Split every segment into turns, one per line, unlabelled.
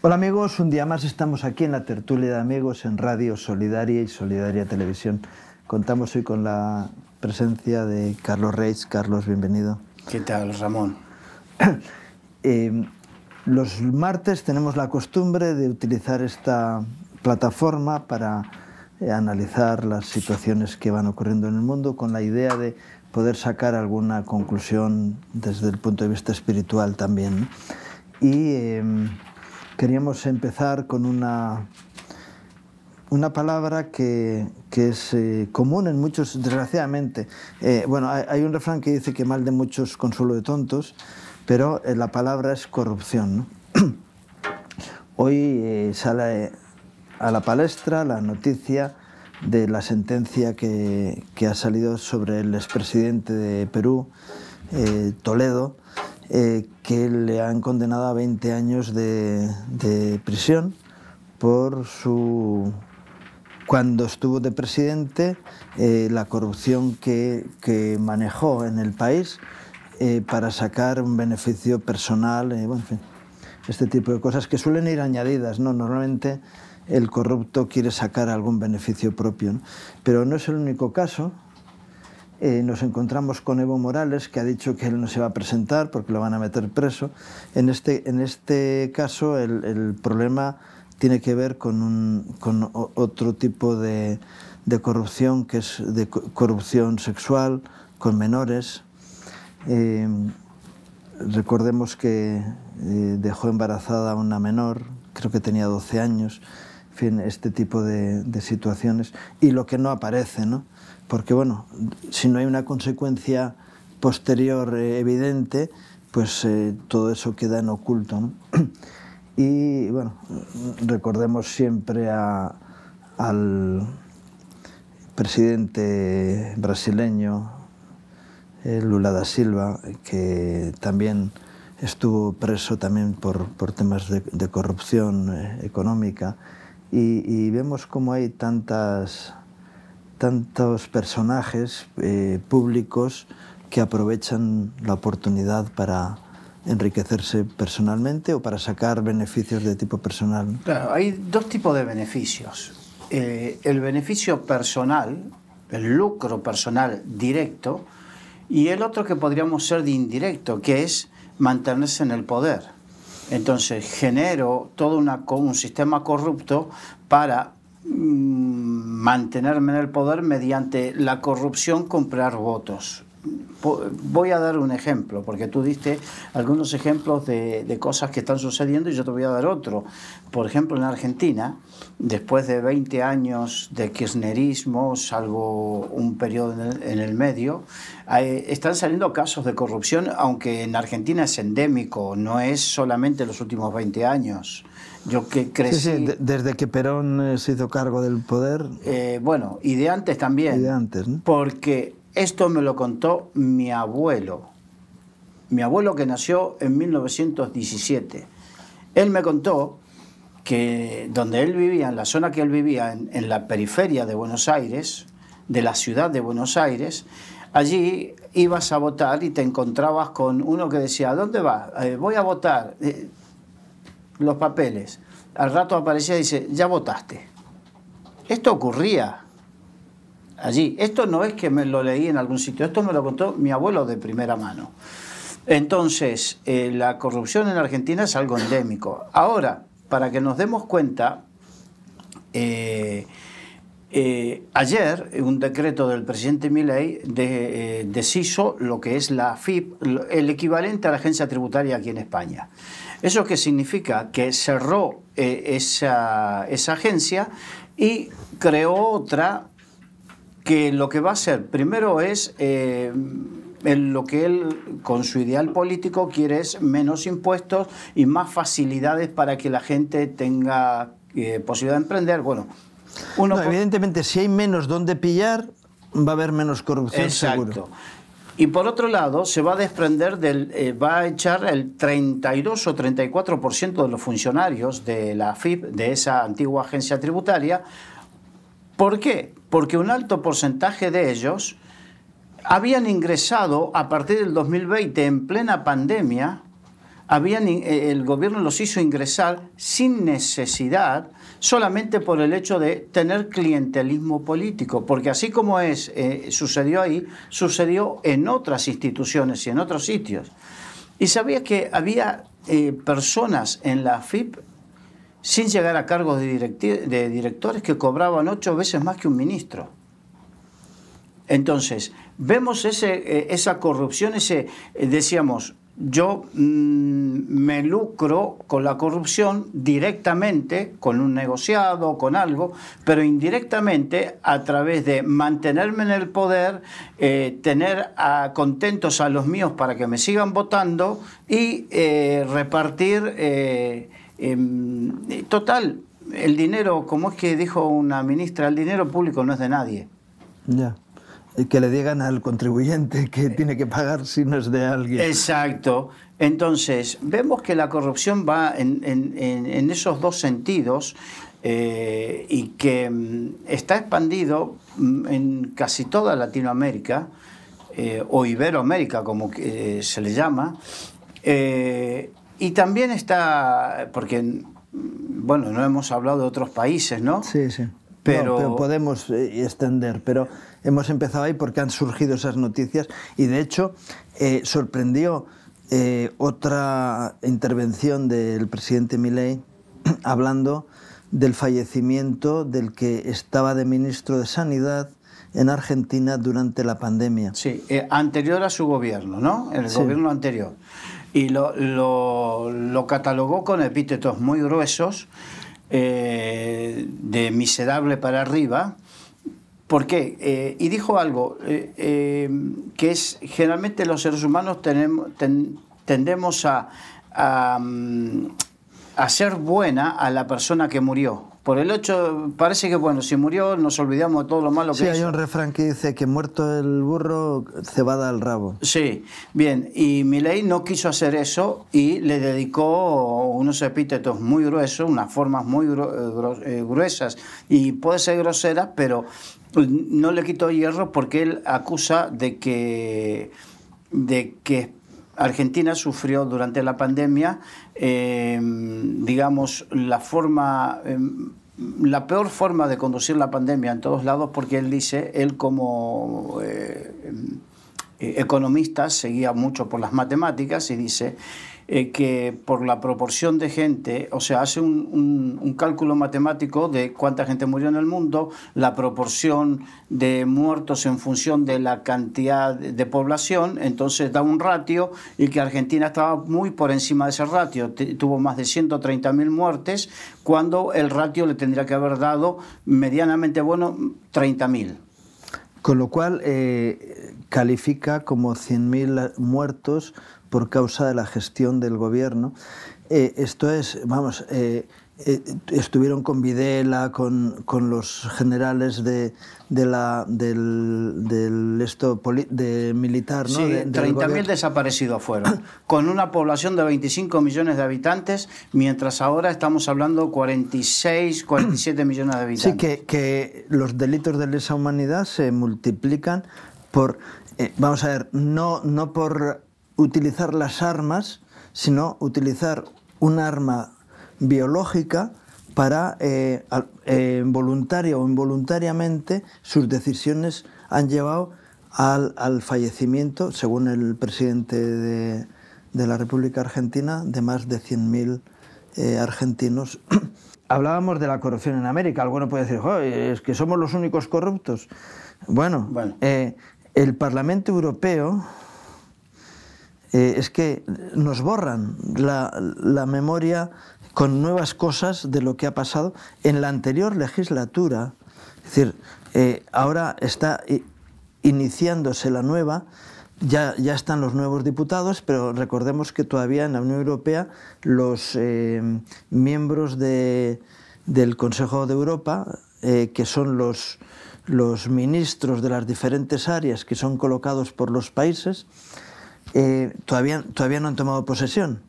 Hola amigos, un día más estamos aquí en la tertulia de amigos en Radio Solidaria y Solidaria Televisión. Contamos hoy con la presencia de Carlos Reis. Carlos, bienvenido. ¿Qué tal, Ramón? Eh, los martes tenemos la costumbre de utilizar esta plataforma para eh, analizar las situaciones que van ocurriendo en el mundo con la idea de poder sacar alguna conclusión desde el punto de vista espiritual también. Y... Em, queríamos empezar con una, una palabra que, es eh, común en muchos, desgraciadamente. Eh, bueno, hay, un refrán que dice que mal de muchos consuelo de tontos, pero eh, la palabra es corrupción. Hoy sale a la palestra la noticia de la sentencia que, que ha salido sobre el expresidente de Perú, Toledo, eh, que le han condenado a 20 años de, prisión por su cuando estuvo de presidente, eh, la corrupción que, manejó en el país eh, para sacar un beneficio personal, en fin, este tipo de cosas que suelen ir añadidas, ¿no? Normalmente el corrupto quiere sacar algún beneficio propio, pero no es el único caso. Eh, nos encontramos con Evo Morales, que ha dicho que él no se va a presentar porque lo van a meter preso. En este, en este caso, el, el problema tiene que ver con, un, con otro tipo de, de, corrupción, que es de corrupción sexual con menores. Eh, recordemos que eh, dejó embarazada a una menor, creo que tenía 12 años, fin, este tipo de, situaciones y lo que no aparece, ¿no? Porque, bueno, si no hay una consecuencia posterior eh, evidente, pues eh, todo eso queda en oculto, Y, bueno, recordemos siempre al presidente brasileño, eh, Lula da Silva, que también estuvo preso también por, temas de corrupción económica y, vemos cómo hay tantos personajes eh, públicos que aprovechan la oportunidad para enriquecerse personalmente o para sacar beneficios de tipo personal.
hay dos tipos de beneficios. Eh, el beneficio personal, el lucro personal directo, y el otro que podríamos ser de indirecto, que es mantenerse en el poder. Entonces genero todo un sistema corrupto para mm, mantenerme en el poder mediante la corrupción comprar votos. Voy a dar un ejemplo, porque tú diste algunos ejemplos de, de, cosas que están sucediendo y yo te voy a dar otro. Por ejemplo, en Argentina después de 20 años de kirchnerismo, salvo un periodo en el, medio, están saliendo casos de corrupción, aunque en Argentina es endémico, no es solamente los últimos 20 años. Yo que crecí...
desde que Perón eh, se hizo cargo del poder.
Eh, bueno, y de antes también. de antes, ¿no? Porque esto me lo contó mi abuelo. Mi abuelo que nació en 1917. Él me contó que donde él vivía, en la zona que él vivía, en, la periferia de Buenos Aires, de la ciudad de Buenos Aires, allí ibas a votar y te encontrabas con uno que decía, dónde vas? Eh, voy a votar. Eh, los papeles. Al rato aparecía y dice, ya votaste. Esto ocurría allí. Esto no es que me lo leí en algún sitio, esto me lo contó mi abuelo de primera mano. Entonces, eh, la corrupción en Argentina es algo endémico. Ahora, para que nos demos cuenta, eh, eh, ayer un decreto del presidente Milei eh, deshizo lo que es la FIP, el equivalente a la agencia tributaria aquí en España. ¿Eso qué significa? Que cerró esa, agencia y creó otra que lo que va a hacer primero es lo que él con su ideal político quiere es menos impuestos y más facilidades para que la gente tenga eh, posibilidad de emprender. Bueno,
evidentemente si hay menos donde pillar va a haber menos corrupción seguro.
Y por otro lado, se va a desprender del, eh, va a echar el 32 o 34% de los funcionarios de la AFIP, de esa antigua agencia tributaria. ¿Por qué? Porque un alto porcentaje de ellos habían ingresado a partir del 2020 en plena pandemia, habían, eh, el gobierno los hizo ingresar sin necesidad, solamente por el hecho de tener clientelismo político, porque así como es, eh, sucedió ahí, sucedió en otras instituciones y en otros sitios. Y sabía que había eh, personas en la FIP sin llegar a cargos de, de directores que cobraban ocho veces más que un ministro. Entonces, vemos ese, eh, esa corrupción, ese, eh, decíamos, yo mm, me lucro con la corrupción directamente, con un negociado, con algo, pero indirectamente a través de mantenerme en el poder, eh, tener a, ah, contentos a los míos para que me sigan votando y repartir, em, total, el dinero, como es que dijo una ministra, el dinero público no es de
nadie. Ya que le digan al contribuyente que eh. tiene que pagar si no es de alguien.
Exacto. Entonces, vemos que la corrupción va en, en, esos dos sentidos eh, y que mm, está expandido mm, en casi toda Latinoamérica eh, o Iberoamérica, como se le llama. y también está, porque, mm, bueno, no hemos hablado de otros países, ¿no?
Sí, sí. Pero... podemos eh, extender, pero hemos empezado ahí porque han surgido esas noticias y de hecho eh, sorprendió eh, otra intervención del presidente Milei hablando del fallecimiento del que estaba de ministro de Sanidad en Argentina durante la pandemia. Sí,
anterior a su gobierno, ¿no? El gobierno anterior. Y lo, catalogó con epítetos muy gruesos de miserable para arriba. ¿Por qué? Eh, y dijo algo, eh, eh, que es, generalmente los seres humanos tenemos, tendemos a, a, mm, a ser buena a la persona que murió. Por el 8 parece que, bueno, si murió nos olvidamos de todo lo malo que Sí, hay un
refrán que dice que muerto el burro, cebada al rabo. Sí, bien,
y Milei no quiso hacer eso y le dedicó unos epítetos muy gruesos, unas formas muy eh, eh, gruesas, y puede ser grosera, pero no le quitó hierro porque él acusa de que, de que Argentina sufrió durante la pandemia, eh, digamos, la forma em, la peor forma de conducir la pandemia en todos lados, porque él dice, él como eh, eh, economista seguía mucho por las matemáticas y dice, eh, que por la proporción de gente, o sea, hace un, cálculo matemático de cuánta gente murió en el mundo, la proporción de muertos en función de la cantidad de población, entonces da un ratio y que Argentina estaba muy por encima de ese ratio, tuvo más de 130.000 muertes, cuando el ratio le tendría que haber dado medianamente bueno 30.000.
Con lo cual eh, califica como 100.000 muertos por causa de la gestión del gobierno. Eh, esto es, vamos, eh, eh, estuvieron con Videla, con, con los generales de, la, del, esto militar. Sí, 30.000
desaparecidos fueron, con una población de 25 millones de habitantes, mientras ahora estamos hablando 46, 47 millones de habitantes.
Sí, que, los delitos de lesa humanidad se multiplican por, vamos a ver, no, no por utilizar las armas, sino utilizar un arma biológica para, eh, eh, voluntaria o involuntariamente, sus decisiones han llevado al, fallecimiento, según el presidente de, la República Argentina, de más de 100.000 eh, argentinos. Hablábamos de la corrupción en América. Alguno puede decir, es que somos los únicos corruptos. Bueno, bueno. el Parlamento Europeo eh, es que nos borran la, memoria con nuevas cosas de lo que ha pasado en la anterior legislatura. Es decir, eh, ahora está iniciándose la nueva, ya, están los nuevos diputados, pero recordemos que todavía en la Unión Europea los eh, miembros del Consejo de Europa, que son los, los ministros de las diferentes áreas que son colocados por los países, eh, todavía, no han tomado posesión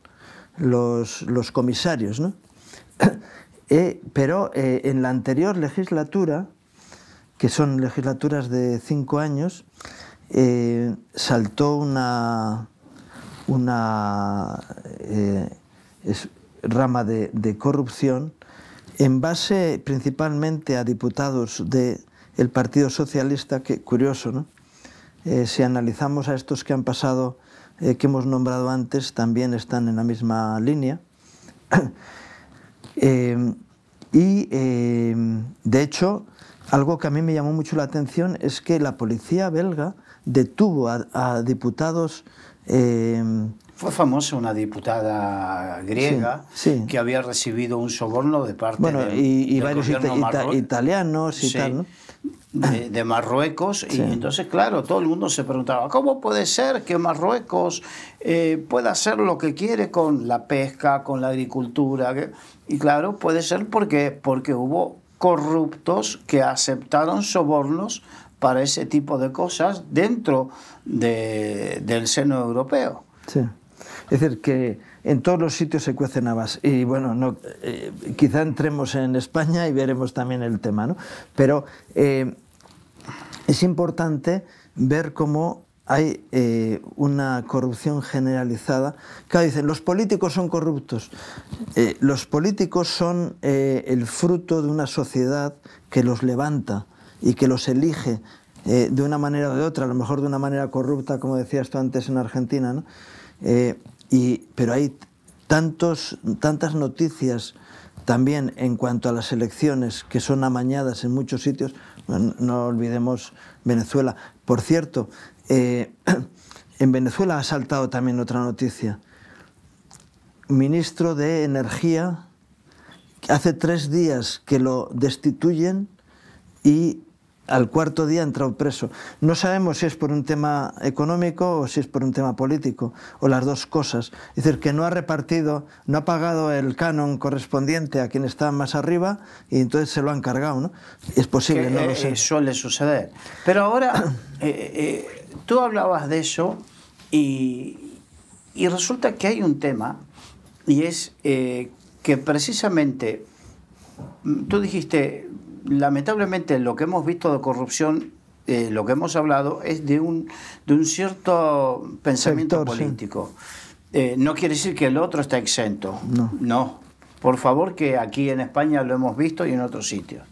los, comisarios, ¿no? Eh, pero eh, en la anterior legislatura, que son legislaturas de cinco años, saltó una, una rama de, corrupción en base principalmente a diputados del Partido Socialista, que curioso, ¿no? si analizamos a estos que han pasado eh, que hemos nombrado antes también están en la misma línea. Eh, y eh, de hecho, algo que a mí me llamó mucho la atención es que la policía belga detuvo a, diputados fue
famosa una diputada griega que había recibido un soborno de parte bueno, y, y varios italianos
y tal, ¿no? de,
Marruecos. Y entonces, claro, todo el mundo se preguntaba, ¿cómo puede ser que Marruecos eh, pueda hacer lo que quiere con la pesca, con la agricultura? Y claro, puede ser porque, porque hubo corruptos que aceptaron sobornos para ese tipo de cosas dentro del seno europeo.
Sí. Es decir, que en todos los sitios se cuecen habas. Y bueno, no, eh, quizá entremos en España y veremos también el tema, ¿no? Pero eh, es importante ver cómo hay eh, una corrupción generalizada. Claro, dicen, los políticos son corruptos. los políticos son el fruto de una sociedad que los levanta y que los elige de una manera o de otra, a lo mejor de una manera corrupta, como decías tú antes en Argentina, ¿no? Y, pero hay tantos, tantas noticias también en cuanto a las elecciones que son amañadas en muchos sitios. No, olvidemos Venezuela. Por cierto, eh, en Venezuela ha saltado también otra noticia. Ministro de Energía, hace tres días que lo destituyen y al cuarto día entrado preso. No sabemos si es por un tema económico o si es por un tema político, o las dos cosas. Es decir, que no ha repartido, no ha pagado el canon correspondiente a quien está más arriba y entonces se lo han cargado, ¿no? Es posible, no lo eh, sé. Eh, suele suceder.
Pero ahora, eh, tú hablabas de eso y, y, resulta que hay un tema y es que precisamente, mm, tú dijiste, lamentablemente lo que hemos visto de corrupción, eh, lo que hemos hablado, es de un, de un cierto pensamiento político. Eh, no quiere decir que el otro está exento. No. no. Por favor, que aquí en España lo hemos visto y en otros sitios.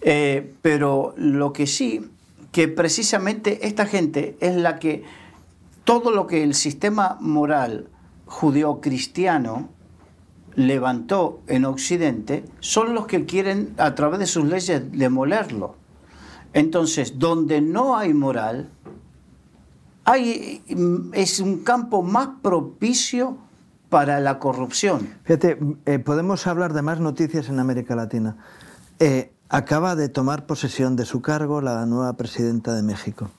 Eh, pero lo que sí, que precisamente esta gente es la que todo lo que el sistema moral judío-cristiano levantó en Occidente son los que quieren a través de sus leyes demolerlo. Entonces, donde no hay moral, hay, mm, es un campo más propicio para la corrupción.
Fíjate, eh, podemos hablar de más noticias en América Latina. Eh, acaba de tomar posesión de su cargo la nueva presidenta de México.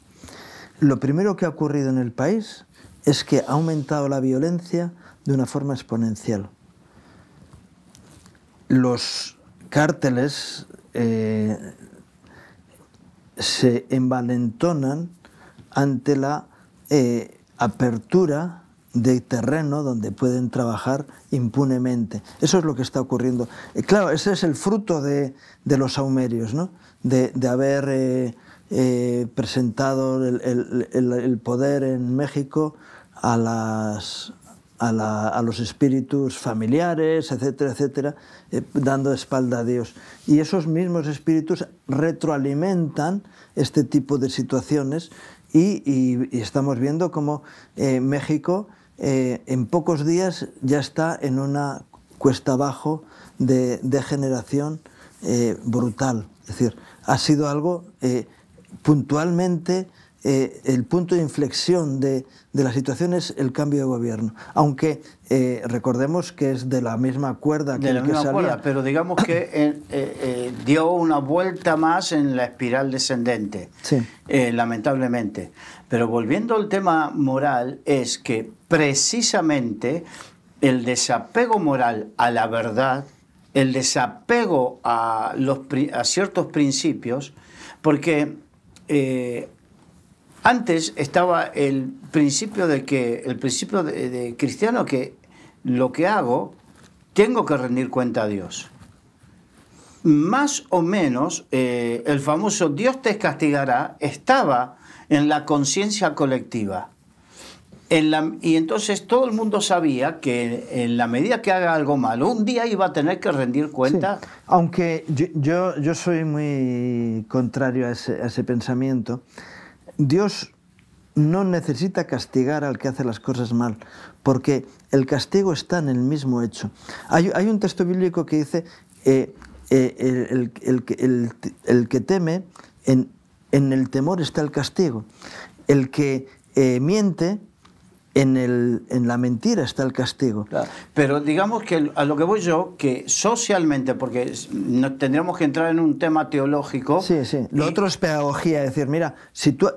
Lo primero que ha ocurrido en el país es que ha aumentado la violencia de una forma exponencial los cárteles eh, se envalentonan ante la eh, apertura de terreno donde pueden trabajar impunemente. Eso es lo que está ocurriendo. Eh, claro, ese es el fruto de, los aumerios, ¿no? de, haber presentado el, poder en México a las a, los espíritus familiares, etcétera, etcétera, eh, dando espalda a Dios. Y esos mismos espíritus retroalimentan este tipo de situaciones y, estamos viendo cómo eh, México eh, en pocos días ya está en una cuesta abajo de, de generación brutal. Es decir, ha sido algo puntualmente eh, el punto de inflexión de, de, la situación es el cambio de gobierno. Aunque eh, recordemos que es de la misma cuerda que de la misma
pero digamos que eh, dio una vuelta más en la espiral descendente, lamentablemente. Pero volviendo al tema moral, es que precisamente el desapego moral a la verdad, el desapego a, los, a ciertos principios, porque antes estaba el principio de que el principio de, cristiano que lo que hago tengo que rendir cuenta a Dios. Más o menos eh, el famoso Dios te castigará estaba en la conciencia colectiva. y entonces todo el mundo sabía que en la medida que haga algo malo, un día iba a tener que rendir
cuenta. Aunque yo, yo, soy muy contrario a ese pensamiento, Dios no necesita castigar al que hace las cosas mal, porque el castigo está en el mismo hecho. Hay, un texto bíblico que dice, eh, eh, el, que teme, en, el temor está el castigo. El que eh, miente, en, el, en la mentira está el castigo.
Pero digamos que a lo que voy yo, que socialmente, porque tendríamos que entrar en un tema teológico.
Sí, sí. Lo otro es pedagogía, es decir, mira, si tú,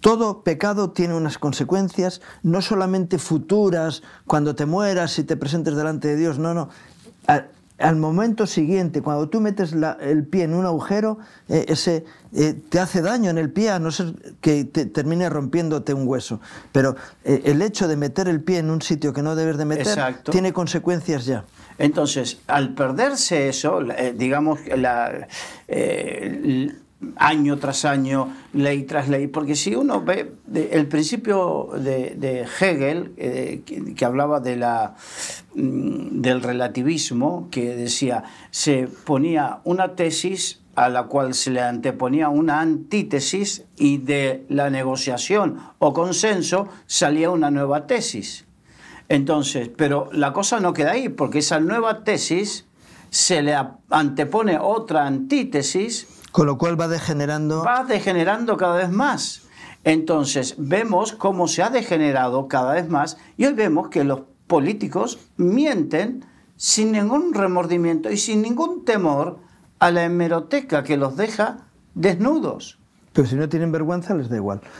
todo pecado tiene unas consecuencias, no solamente futuras, cuando te mueras y te presentes delante de Dios, no, no al momento siguiente, cuando tú metes el pie en un agujero, eh, ese eh, te hace daño en el pie, a no ser que te termine rompiéndote un hueso. Pero eh, el hecho de meter el pie en un sitio que no debes de meter tiene consecuencias ya. Entonces, al perderse
eso, digamos, la, año tras año, ley tras ley, porque si uno ve el principio de, Hegel, eh, que, hablaba de la, mm, del relativismo, que decía, se ponía una tesis a la cual se le anteponía una antítesis y de la negociación o consenso salía una nueva tesis. Entonces, pero la cosa no queda ahí, porque esa nueva tesis se le antepone otra antítesis con lo cual va degenerando. Va degenerando cada vez más. Entonces, vemos cómo se ha degenerado cada vez más y hoy vemos que los políticos mienten sin ningún remordimiento y sin
ningún temor a la hemeroteca que los deja desnudos. Pero si no tienen vergüenza, les da igual.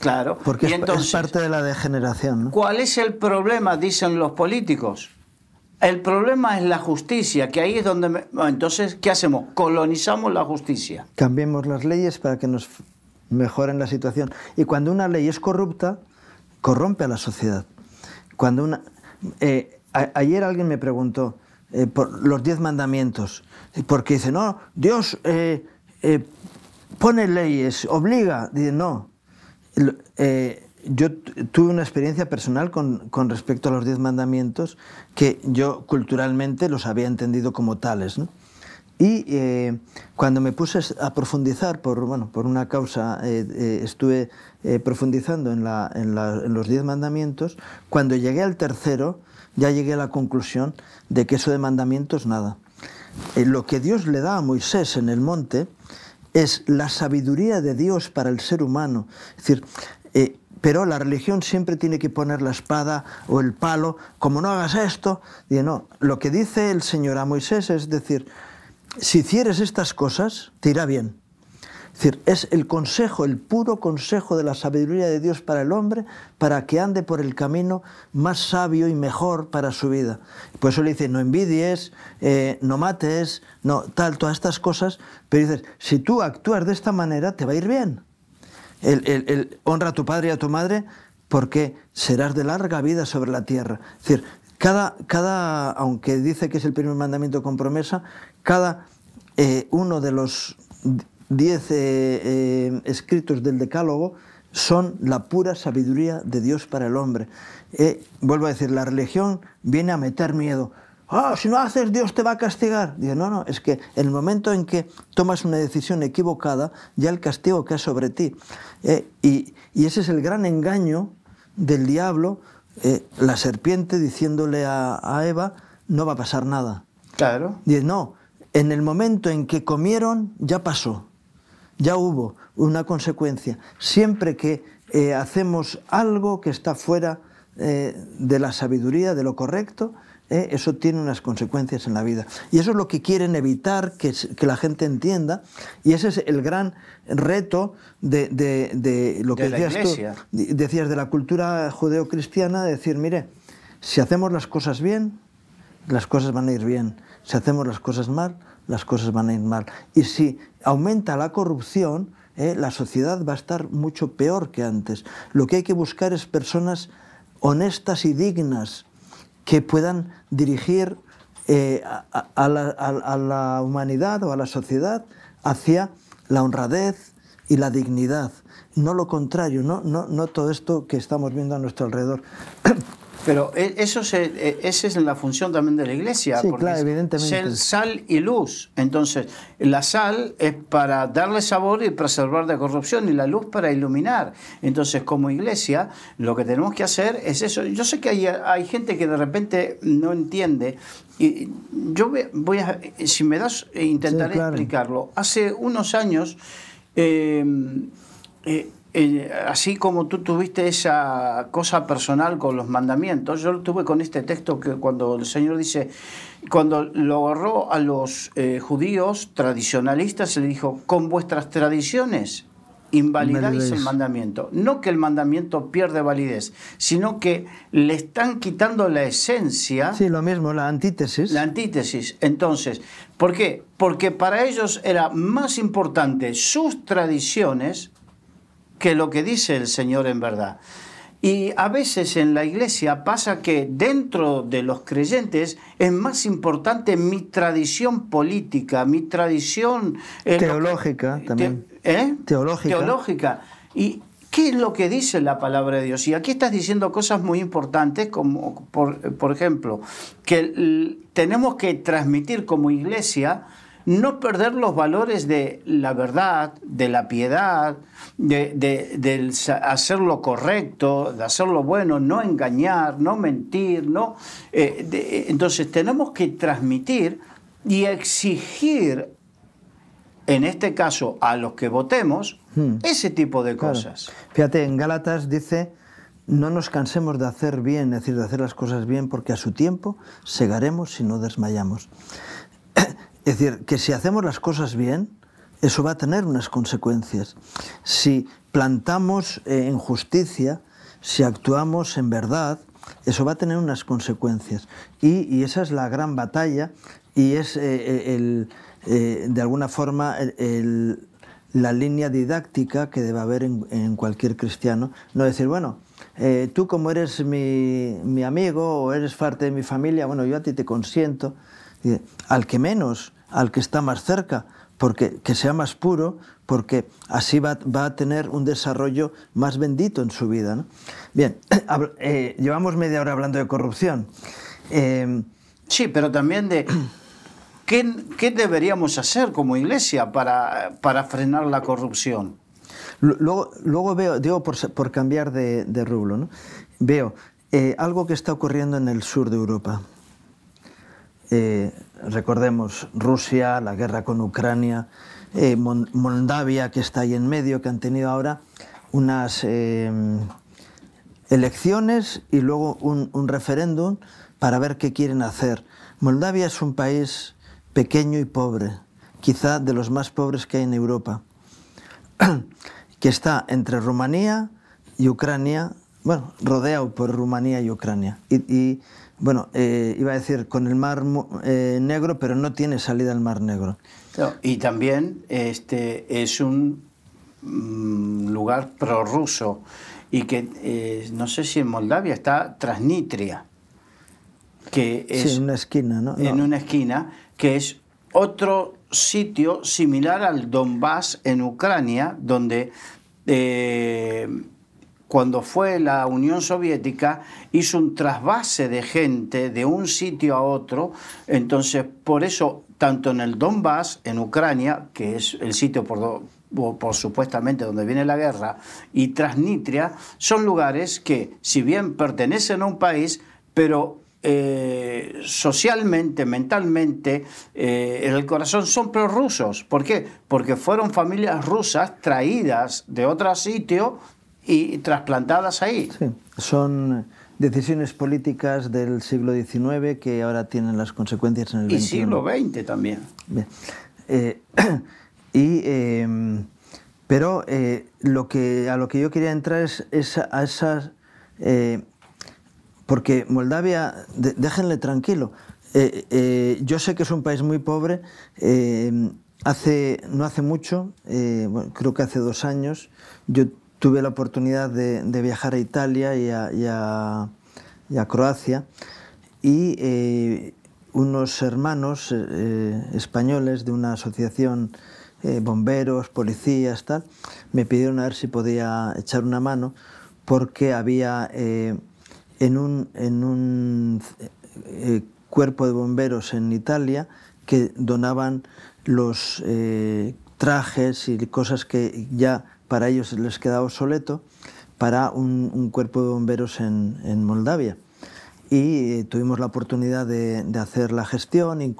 Claro. Porque es, parte de la degeneración. ¿Cuál
es el problema, dicen los políticos? El problema es la justicia, que ahí es donde... Ah, entonces, ¿qué hacemos? Colonizamos la justicia.
Cambiemos las leyes para que nos mejoren la situación. Y cuando una ley es corrupta, corrompe a la sociedad. Cuando una... Eh, ayer alguien me preguntó eh, por los diez mandamientos, porque dice, no, Dios eh, pone leyes, obliga. Dice, no yo tuve una experiencia personal con, con, respecto a los diez mandamientos que yo culturalmente los había entendido como tales. Y eh, cuando me puse a profundizar, por, bueno, por una causa, eh, eh, estuve profundizando en, la, en, los diez mandamientos, cuando llegué al tercero ya llegué a la conclusión de que eso de mandamientos nada. lo que Dios le da a Moisés en el monte es la sabiduría de Dios para el ser humano. Es decir, pero la religión siempre tiene que poner la espada o el palo, como no hagas esto, dice, no, lo que dice el Señor a Moisés es decir, si hicieres estas cosas, te irá bien. Es decir, es el consejo, el puro consejo de la sabiduría de Dios para el hombre, para que ande por el camino más sabio y mejor para su vida. Por eso le dice, no envidies, eh, no mates, no tal, todas estas cosas, pero dices, si tú actúas de esta manera, te va a ir bien el, honra a tu padre y a tu madre porque serás de larga vida sobre la tierra. Es decir, cada, aunque dice que es el primer mandamiento con promesa, cada eh, uno de los diez eh, eh, escritos del Decálogo son la pura sabiduría de Dios para el hombre. vuelvo a decir, la religión viene a meter miedo. Ah, si no haces, Dios te va a castigar. Dice, no, no, es que en el momento en que tomas una decisión equivocada, ya el castigo cae sobre ti. Eh, y, ese es el gran engaño del diablo, eh, la serpiente diciéndole a, Eva, no va a pasar nada. Claro. Dice, no, en el momento en que comieron, ya pasó, ya hubo una consecuencia. Siempre que eh, hacemos algo que está fuera de la sabiduría, de lo correcto, ¿eh? eso tiene unas consecuencias en la vida. Y eso es lo que quieren evitar que, la gente entienda. Y ese es el gran reto de, de, lo que decías tú, decías de la cultura judeocristiana, de decir, mire, si hacemos las cosas bien, las cosas van a ir bien. Si hacemos las cosas mal, las cosas van a ir mal. Y si aumenta la corrupción, ¿eh? la sociedad va a estar mucho peor que antes. Lo que hay que buscar es personas honestas y dignas, que puedan dirigir eh, a, la, humanidad o a la sociedad hacia la honradez y la dignidad, no lo contrario, no, no, no todo esto que estamos viendo a nuestro alrededor.
Pero e, eso se, e, esa es la función también de la iglesia. porque claro, evidentemente. sal y luz. Entonces, la sal es para darle sabor y preservar de corrupción y la luz para iluminar. Entonces, como iglesia, lo que tenemos que hacer es eso. Yo sé que hay, gente que de repente no entiende. Y yo voy a, si me das, intentaré explicarlo. Hace unos años... Em, eh, eh, así como tú tuviste esa cosa personal con los mandamientos, yo lo tuve con este texto que cuando el Señor dice, cuando lo agarró a los eh, judíos tradicionalistas, se le dijo, con vuestras tradiciones invalidáis el mandamiento. No que el mandamiento pierde validez, sino que le están quitando la esencia. Sí, lo mismo, la antítesis. La antítesis. Entonces, ¿por qué? Porque para ellos era más importante sus tradiciones que lo que dice el Señor en verdad. Y a veces en la iglesia pasa que dentro de los creyentes es más importante mi tradición política, mi tradición... Eh,
teológica
también. ¿eh? Teológica. Teológica. Y, ¿Qué es lo que dice la palabra de Dios? Y aquí estás diciendo cosas muy importantes, como por ejemplo, que tenemos que transmitir como iglesia no perder los valores de la verdad, de la piedad, de, hacer lo correcto, de hacer lo bueno, no engañar, no mentir, no. Eh, entonces tenemos que transmitir
y exigir,
en este caso, a los que votemos, hmm. ese tipo de cosas.
Fíjate, en Gálatas dice. No nos cansemos de hacer bien, es decir, de hacer las cosas bien, porque a su tiempo segaremos si no desmayamos es decir, que si hacemos las cosas bien, eso va a tener unas consecuencias. Si plantamos eh, en justicia, si actuamos en verdad, eso va a tener unas consecuencias. Y, esa es la gran batalla y es eh, eh, de alguna forma la línea didáctica que debe haber en, cualquier cristiano. No decir, bueno, tú como eres mi amigo o eres parte de mi familia, bueno, yo a ti te consiento al que menos, al que está más cerca, porque que sea más puro, porque así va, a tener un desarrollo más bendito en su vida. Bien, eh, llevamos media hora hablando de corrupción. Em, sí, pero también de
¿qué, deberíamos hacer como iglesia para, frenar la corrupción.
Luego, veo, digo por, cambiar de, rublo, ¿no? veo eh, algo que está ocurriendo en el sur de Europa. Eh, recordemos Rusia, la guerra con Ucrania, eh, Moldavia, que está ahí en medio, que han tenido ahora unas eh, elecciones y luego un, referéndum para ver qué quieren hacer. Moldavia es un país pequeño y pobre, quizá de los más pobres que hay en Europa, que está entre Rumanía y Ucrania, bueno, rodeado por Rumanía y Ucrania. y bueno, eh, iba a decir, con el Mar eh, Negro, pero no tiene salida al Mar Negro.
y también este, es un mm, lugar prorruso y que eh, no sé si en Moldavia está Transnitria, que es... en
una esquina, ¿no? En
una esquina, que es otro sitio similar al Donbass en Ucrania, donde cuando fue la Unión Soviética, hizo un trasvase de gente de un sitio a otro, entonces por eso tanto en el Donbass, en Ucrania, que es el sitio por, supuestamente donde viene la guerra, y Transnistria, son lugares que, si bien pertenecen a un país, pero eh, socialmente, mentalmente, eh, en el corazón son prorrusos. ¿Por qué? Porque fueron familias rusas traídas de otro sitio y trasplantadas ahí.
son decisiones políticas del siglo XIX que ahora tienen las consecuencias en el siglo XX también. Eh, y, em, pero eh, lo que, a lo que yo quería entrar es, a esas... Eh, porque Moldavia, déjenle tranquilo, yo sé que es un país muy pobre, hace, no hace mucho, bueno, creo que hace dos años, yo tuve la oportunidad de, viajar a Italia y a, Croacia y eh, unos hermanos eh, eh, españoles de una asociación, bomberos, policías, tal, me pidieron a ver si podía echar una mano porque había en un cuerpo de bomberos en Italia que donaban los trajes y cosas que ya para ellos les queda obsoleto para un, cuerpo de bomberos en, Moldavia y eh, tuvimos la oportunidad de, hacer la gestión, eh,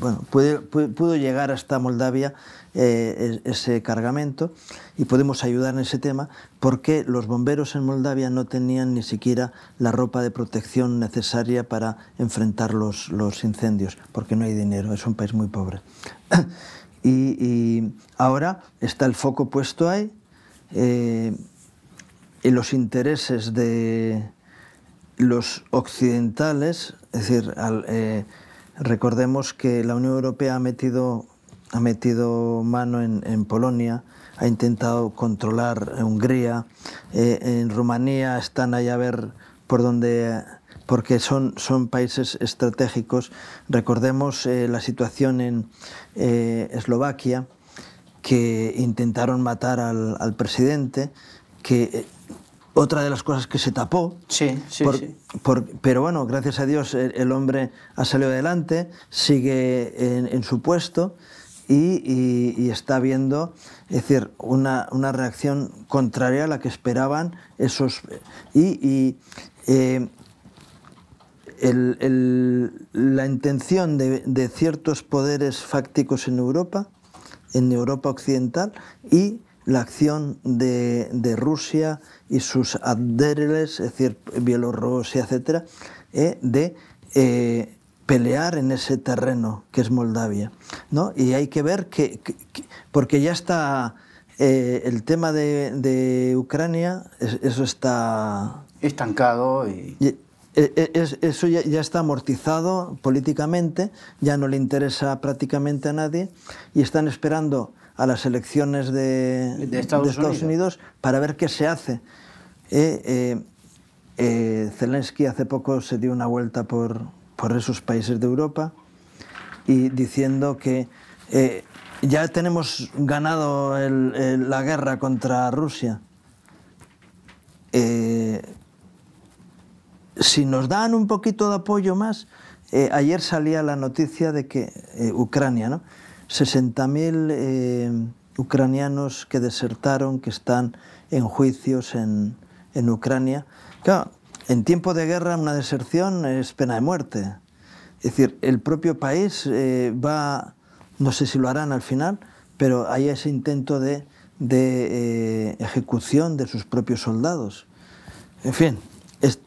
bueno, pudo, llegar hasta Moldavia eh, ese cargamento y podemos ayudar en ese tema porque los bomberos en Moldavia no tenían ni siquiera la ropa de protección necesaria para enfrentar los, incendios, porque no hay dinero, es un país muy pobre. y ahora está el foco puesto ahí, eh, y los intereses de los occidentales, es decir, eh, recordemos que la Unión Europea ha metido, ha metido mano en, Polonia, ha intentado controlar Hungría, eh, en Rumanía están ahí a ver por dónde porque son, países estratégicos. Recordemos la situación en Eslovaquia, que intentaron matar al, presidente, que eh, otra de las cosas que se tapó. Sí, sí, sí. pero bueno, gracias a Dios el, hombre ha salido adelante, sigue en, su puesto y, está viendo, es decir, una, reacción contraria a la que esperaban esos. Y, eh, la intención de, de ciertos poderes fácticos en Europa en Europa Occidental y la acción de, Rusia y sus adherentes, es decir, Bielorrusia, etc., eh, de eh, pelear en ese terreno que es Moldavia. ¿no? Y hay que ver que, porque ya está eh, el tema de, Ucrania, eso está... Estancado y e, e, eso ya, está amortizado políticamente, ya no le interesa prácticamente a nadie y están esperando a las elecciones de, Estados, Unidos? para ver qué se hace. Eh, eh, eh, Zelensky hace poco se dio una vuelta por, por esos países de Europa y diciendo que ya tenemos ganado la guerra contra Rusia si nos dan un poquito de apoyo más, eh, ayer salía la noticia de que eh, Ucrania, ¿no? 60.000 eh, ucranianos que desertaron, que están en juicios en, Ucrania. Claro, en tiempo de guerra una deserción es pena de muerte. Es decir, el propio país va, no sé si lo harán al final, pero hay ese intento de, de ejecución de sus propios soldados. En fin,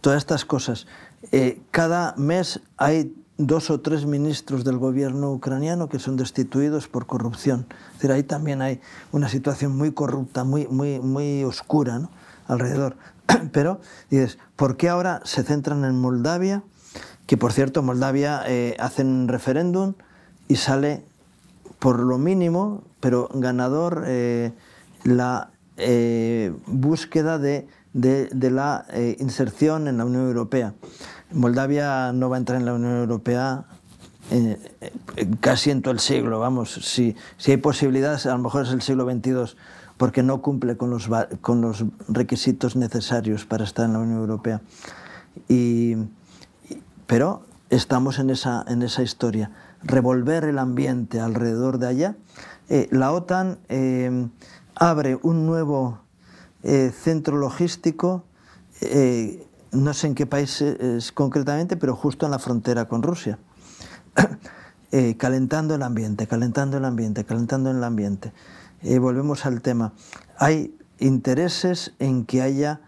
todas estas cosas. Eh, cada mes hay dos o tres ministros del gobierno ucraniano que son destituidos por corrupción. Es decir, ahí también hay una situación muy corrupta, muy, muy, muy oscura alrededor. Pero dices, ¿por qué ahora se centran en Moldavia? Que por cierto, Moldavia eh, hacen un referéndum y sale por lo mínimo, pero ganador, eh, la búsqueda de de, la eh, inserción en la Unión Europea. Moldavia no va a entrar en la Unión Europea eh, eh, casi en todo el siglo, vamos, si, hay posibilidades, a lo mejor es el siglo XXII, porque no cumple con los, con los requisitos necesarios para estar en la Unión Europea. pero estamos en esa, en esa historia, revolver el ambiente alrededor de allá. la OTAN abre un nuevo eh, centro logístico, eh, no sé en qué país concretamente, pero justo en la frontera con Rusia. Eh, calentando el ambiente, calentando el ambiente, calentando el ambiente. volvemos al tema. Hay intereses en que haya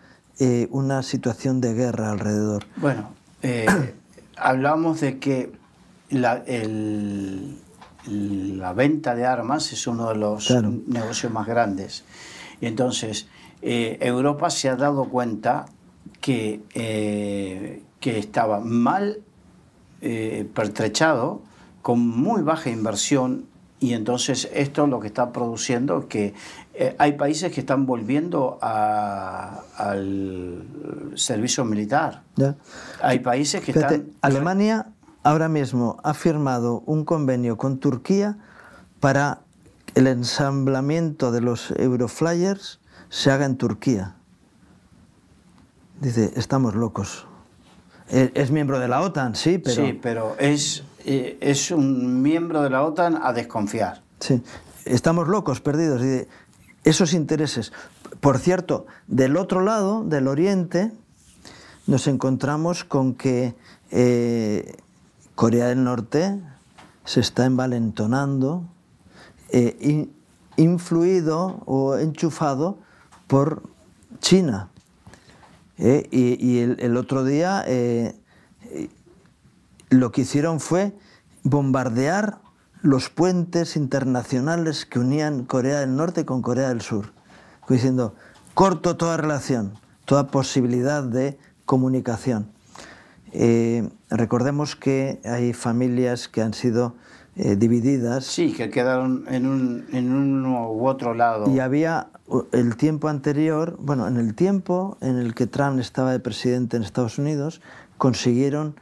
una situación de guerra alrededor.
Bueno, hablamos de que la, venta de armas es uno de los negocios más grandes. Y entonces, eh, Europa se ha dado cuenta que, eh, que estaba mal eh, pertrechado, con muy baja inversión, y entonces esto es lo que está produciendo que hay países que están volviendo al servicio militar. Hay países que
Alemania ahora mismo ha firmado un convenio con Turquía para el ensamblamiento de los Euroflyers se haga en Turquía. Dice, estamos locos. E, es, miembro de la OTAN, sí, pero... Sí, pero es,
eh, es un miembro de la OTAN a desconfiar.
Sí, estamos locos, perdidos. esos intereses. Por cierto, del otro lado, del Oriente, nos encontramos con que eh, Corea del Norte se está envalentonando, eh, influido o enchufado por China. Eh, y, el, otro día eh, eh, lo que hicieron fue bombardear los puentes internacionales que unían Corea del Norte con Corea del Sur, diciendo, corto toda relación, toda posibilidad de comunicación. recordemos que hay familias que han sido divididas. Sí, que quedaron en, un, en, uno u otro lado. Y había el tiempo anterior, bueno, en el tiempo en el que Trump estaba de presidente en Estados Unidos, consiguieron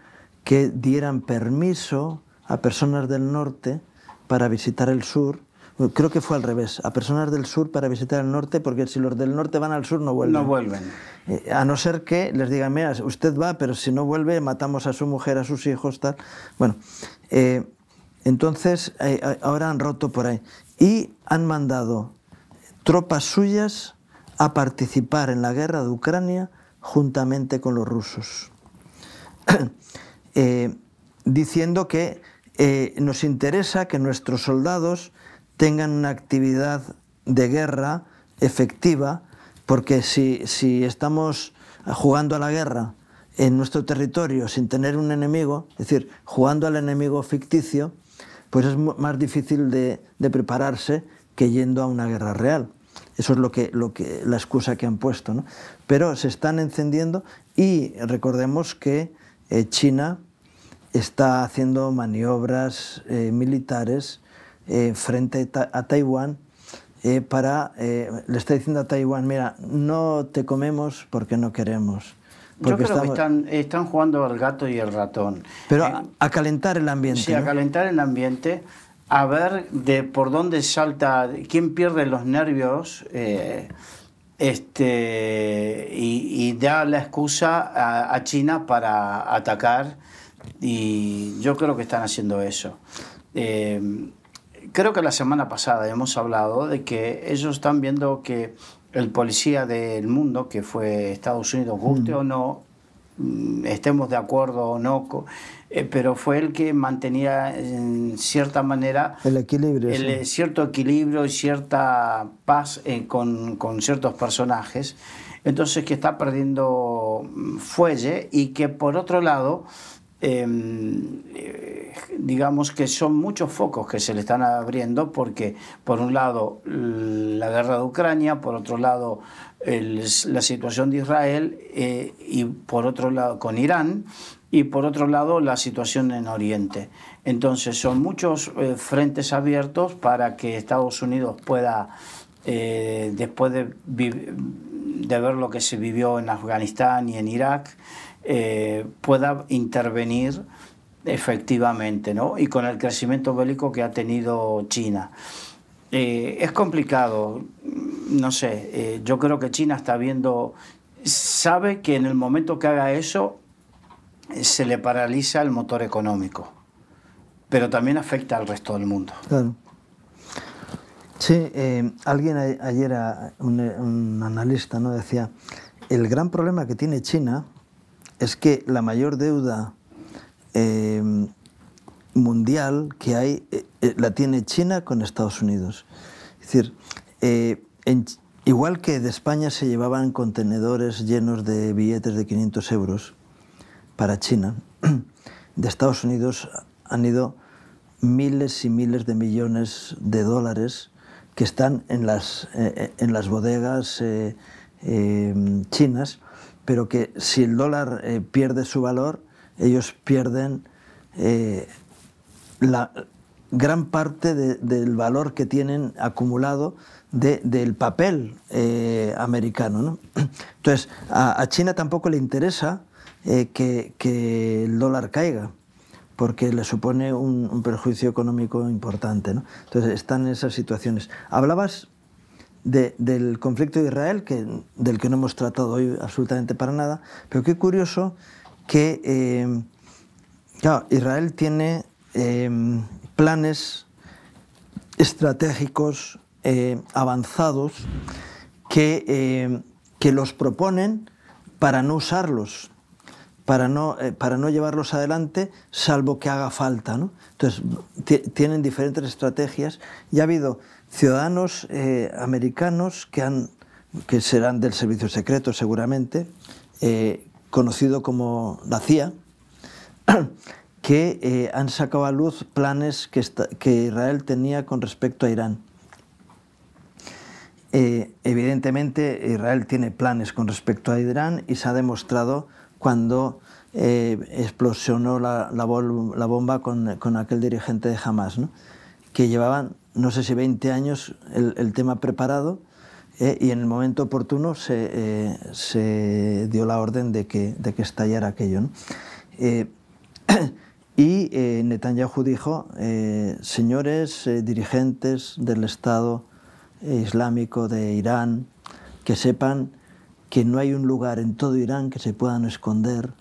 que dieran permiso a personas del norte para visitar el sur. Creo que fue al revés, a personas del sur para visitar el norte, porque si los del norte van al sur no vuelven. No vuelven. Eh, a no ser que les digan, mira, usted va, pero si no vuelve matamos a su mujer, a sus hijos, tal. Bueno, eh, entonces eh, ahora han roto por ahí. Y han mandado tropas suyas a participar en la guerra de Ucrania juntamente con los rusos, eh, diciendo que eh, nos interesa que nuestros soldados tengan una actividad de guerra efectiva, porque si, estamos jugando a la guerra en nuestro territorio sin tener un enemigo, es decir, jugando al enemigo ficticio, pues es más difícil de prepararse que yendo a una guerra real. Eso es lo que, lo que, la excusa que han puesto. Pero se están encendiendo y recordemos que eh, China está haciendo maniobras eh, militares eh, frente a Taiwán para, le está diciendo a Taiwán, mira, no te comemos porque no queremos. Porque Yo creo
que están, jugando al gato y el ratón.
Pero a, calentar el
ambiente. Sí, a calentar el ambiente a ver de por dónde salta, quién pierde los nervios eh, este, y, da la excusa a, China para atacar y yo creo que están haciendo eso. Eh, creo que la semana pasada hemos hablado de que ellos están viendo que el policía del mundo, que fue Estados Unidos, guste o no, mm, estemos de acuerdo o no eh, pero fue el que mantenía en cierta manera
el equilibrio, el, eh,
cierto equilibrio y cierta paz eh, con, ciertos personajes. Entonces que está perdiendo fuelle y que por otro lado, em, digamos que son muchos focos que se le están abriendo porque por un lado la guerra de Ucrania, por otro lado la situación de Israel y por otro lado con Irán y por otro lado la situación en Oriente. Entonces son muchos eh, frentes abiertos para que Estados Unidos pueda, eh, después de, ver lo que se vivió en Afganistán y en Irak, eh, pueda intervenir efectivamente, ¿no? Y con el crecimiento bélico que ha tenido China. es complicado, no sé, yo creo que China está viendo, sabe que en el momento que haga eso, se le paraliza el motor económico, pero también afecta al resto del mundo.
Claro. Sí, eh, alguien ayer, un, analista, ¿no? decía, el gran problema que tiene China es que la mayor deuda em, mundial que hay eh, eh, la tiene China con Estados Unidos. Es decir, igual que de España se llevaban contenedores llenos de billetes de 500 euros, para China, de Estados Unidos han ido miles y miles de millones de dólares que están en las, eh, en las bodegas eh, eh, chinas, pero que si el dólar pierde su valor, ellos pierden la gran parte del valor que tienen acumulado del papel americano. Entonces, a, China tampoco le interesa eh, que, el dólar caiga, porque le supone un, perjuicio económico importante. ¿no? Entonces están esas situaciones. Hablabas del conflicto de Israel, que, del que no hemos tratado hoy absolutamente para nada, pero qué curioso que eh, Israel tiene eh, planes estratégicos avanzados que, que los proponen para no usarlos para no, eh, para no llevarlos adelante, salvo que haga falta. Entonces, tienen diferentes estrategias y ha habido ciudadanos eh, americanos que, han, que serán del servicio secreto seguramente, eh, conocido como la CIA, que han sacado a luz planes que, que Israel tenía con respecto a Irán. evidentemente, Israel tiene planes con respecto a Irán y se ha demostrado cuando eh, explosionó la, bomba con, aquel dirigente de Hamas, ¿no? que llevaban, no sé si 20 años, el, tema preparado eh, y en el momento oportuno se, eh, dio la orden de que, estallara aquello. y Netanyahu dijo, señores dirigentes del Estado Islámico de Irán, que sepan que no hay un lugar en todo Irán que se puedan esconder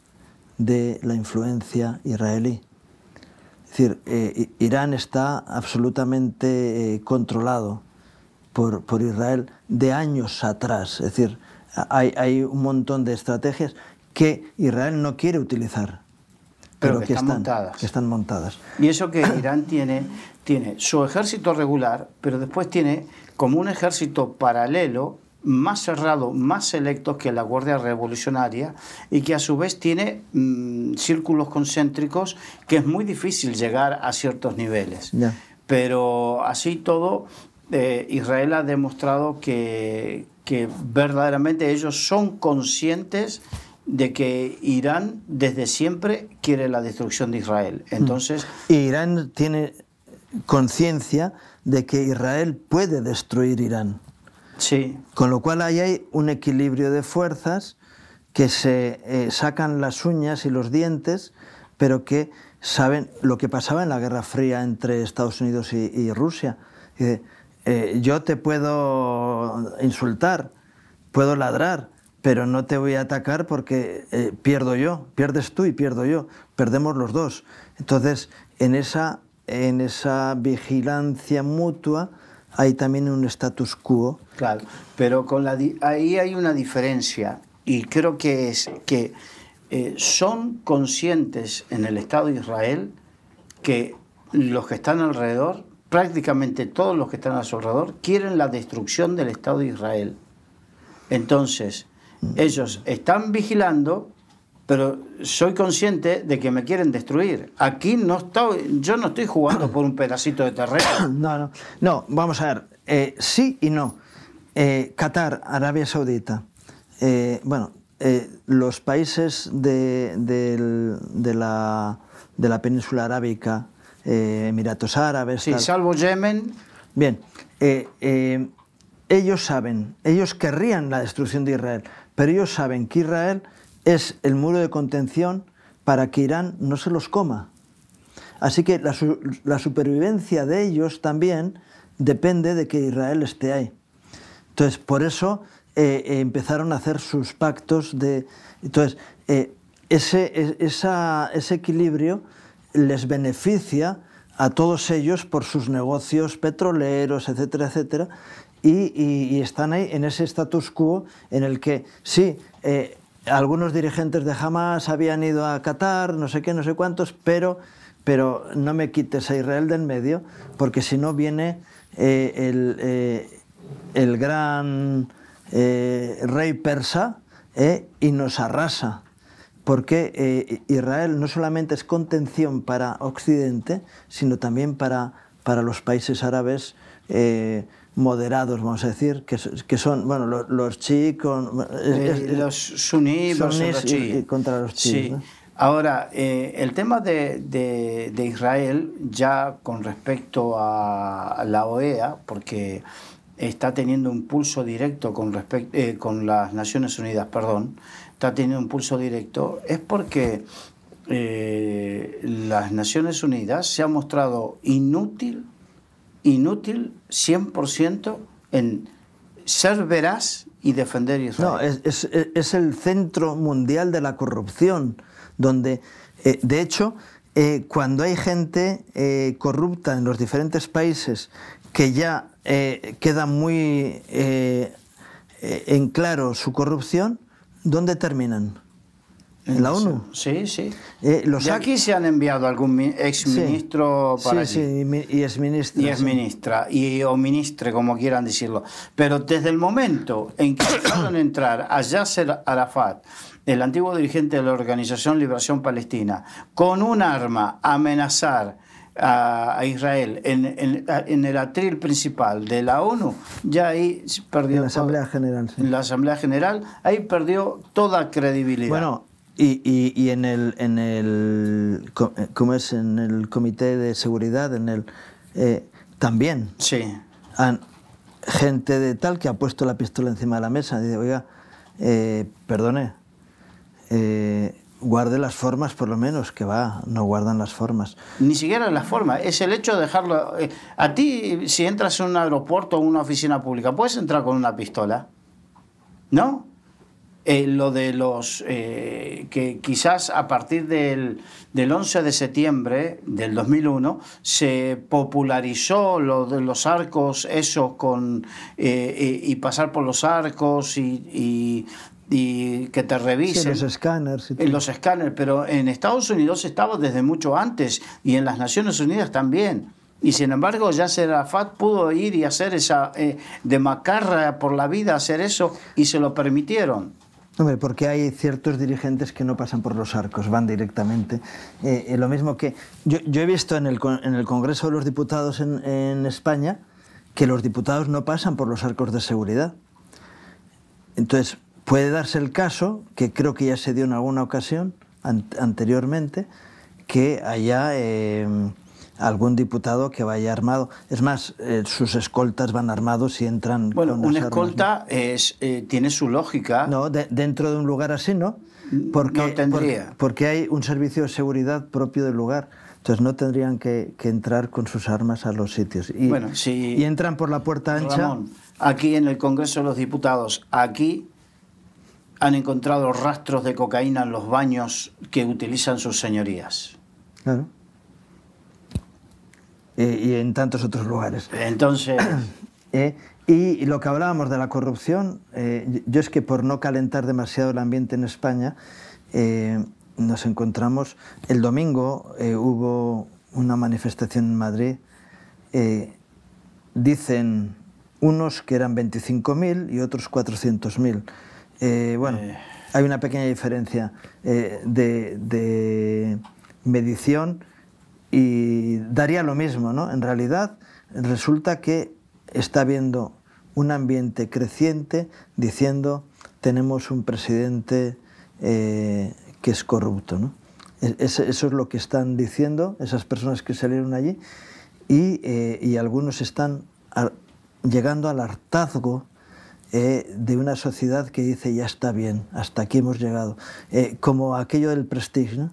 de la influencia israelí. Es decir, eh, Irán está absolutamente eh, controlado por, por, Israel de años atrás. Es decir, hay, hay, un montón de estrategias que Israel no quiere utilizar, pero, que, están, que están montadas.
Y eso que Irán tiene, tiene su ejército regular, pero después tiene como un ejército paralelo más cerrado, más selecto que la Guardia Revolucionaria y que a su vez tiene mm, círculos concéntricos que es muy difícil llegar a ciertos niveles. Pero así todo, eh, Israel ha demostrado que, que verdaderamente ellos son conscientes de que Irán desde siempre quiere la destrucción de Israel. Mm.
Entonces, Irán tiene conciencia de que Israel puede destruir Irán. Con lo cual ahí hay un equilibrio de fuerzas que se eh, sacan las uñas y los dientes, pero que saben lo que pasaba en la Guerra Fría entre Estados Unidos y, Rusia. Eh, yo te puedo insultar, puedo ladrar, pero no te voy a atacar porque eh, pierdo yo, pierdes tú y pierdo yo, perdemos los dos. Entonces, en esa, en esa vigilancia mutua, hay también un status quo. Claro, pero con la
ahí hay una diferencia y creo que es que eh, son conscientes en el Estado de Israel que los que están alrededor, prácticamente todos los que están a su alrededor, quieren la destrucción del Estado de Israel. Entonces, mm. ellos están vigilando pero soy consciente de que me quieren destruir. Aquí no estoy, yo no estoy jugando por un pedacito de terreno.
No, no, no vamos a ver, eh, sí y no. Eh, Qatar, Arabia Saudita, eh, bueno, los países de, la, de, la, península arábica, Emiratos Árabes. Sí, salvo Yemen. Bien, ellos saben, ellos querrían la destrucción de Israel, pero ellos saben que Israel es el muro de contención para que Irán no se los coma. Así que la, supervivencia de ellos también depende de que Israel esté ahí. Entonces, por eso eh, eh, empezaron a hacer sus pactos de... Entonces, eh, ese, ese equilibrio les beneficia a todos ellos por sus negocios petroleros, etcétera, etcétera, y, están ahí en ese status quo en el que sí, algunos dirigentes de Hamas habían ido a Qatar, no sé qué, no sé cuántos, pero, pero no me quites a Israel del medio, porque si no viene eh, eh, el, gran eh, rey persa y nos arrasa. Porque Israel no solamente es contención para Occidente, sino también para, para los países árabes moderados, vamos a decir, que, son, bueno, los, los chi los suní contra los
Ahora, eh, el tema de, Israel, ya con respecto a la OEA, porque está teniendo un pulso directo con, respecto, eh, con las Naciones Unidas, perdón, está teniendo un pulso directo, es porque eh, las Naciones Unidas se ha mostrado inútil inútil 100% en ser veraz y defender
Israel. No, es, el centro mundial de la corrupción, donde, eh, de hecho, eh, cuando hay gente eh, corrupta en los diferentes países que ya queda muy en claro su corrupción, ¿dónde terminan? ¿En la ONU? Sí, sí. Eh, los
aquí se han enviado algún exministro ministro... para sí,
y exministra.
Y y, o ministre, como quieran decirlo. Pero desde el momento en que dejaron entrar a Yasser Arafat, el antiguo dirigente de la Organización Liberación Palestina, con un arma a amenazar a, Israel en, el atril principal de la ONU, ya ahí perdió... En la Asamblea General. En la Asamblea General, ahí perdió toda credibilidad. Bueno,
y, y, en, el, en, el, eh, ¿cómo es? en el comité de seguridad, en el, eh, también. Sí. gente de tal que ha puesto la pistola encima de la mesa. Dice, oiga, eh, perdone, eh, guarde las formas por lo menos, que va, no guardan las formas.
Ni siquiera las formas, es el hecho de dejarlo... a ti, si entras en un aeropuerto o una oficina pública, ¿puedes entrar con una pistola? ¿No? Eh, lo de los eh, que quizás a partir del, del, 11 de septiembre del 2001 se popularizó lo de los arcos, eso con eh, y, pasar por los arcos y, que te revisen. en los
escáneres. Los
pero en Estados Unidos estaba desde mucho antes y en las Naciones Unidas también. Y sin embargo, ya Serafat pudo ir y hacer esa, de macarra por la vida, hacer eso, y se lo permitieron.
Hombre, porque hay ciertos dirigentes que no pasan por los arcos, van directamente. Eh, eh, lo mismo que yo, he visto en el, Congreso de los Diputados en, España que los diputados no pasan por los arcos de seguridad. Entonces, puede darse el caso, que creo que ya se dio en alguna ocasión anteriormente, que haya... Eh, algún diputado que vaya armado. Es más, eh, sus escoltas van armados y entran. Bueno, una escolta
eh, tiene
su lógica. No, dentro de un lugar así, ¿no? Porque, no tendría. Porque, hay un servicio de seguridad propio del lugar. Entonces no tendrían que, entrar con sus armas a los sitios.
Y,
entran por la puerta ancha.
aquí en el Congreso de los Diputados, aquí han encontrado rastros de cocaína en los baños que utilizan sus señorías.
Claro. Eh, y en tantos otros lugares. Eh, entonces... Eh, y lo que hablábamos de la corrupción, yo es que por no calentar demasiado el ambiente en España, nos encontramos, el domingo hubo una manifestación en Madrid, dicen unos que eran 25.000 y otros 400.000. bueno, hay una pequeña diferencia de, de medición y daría lo mismo, ¿no? En realidad resulta que está habiendo un ambiente creciente diciendo tenemos un presidente eh, que es corrupto, ¿no? eso es lo que están diciendo esas personas que salieron allí y, eh, algunos están llegando al hartazgo eh, de una sociedad que dice ya está bien, hasta aquí hemos llegado, como aquello del prestigio,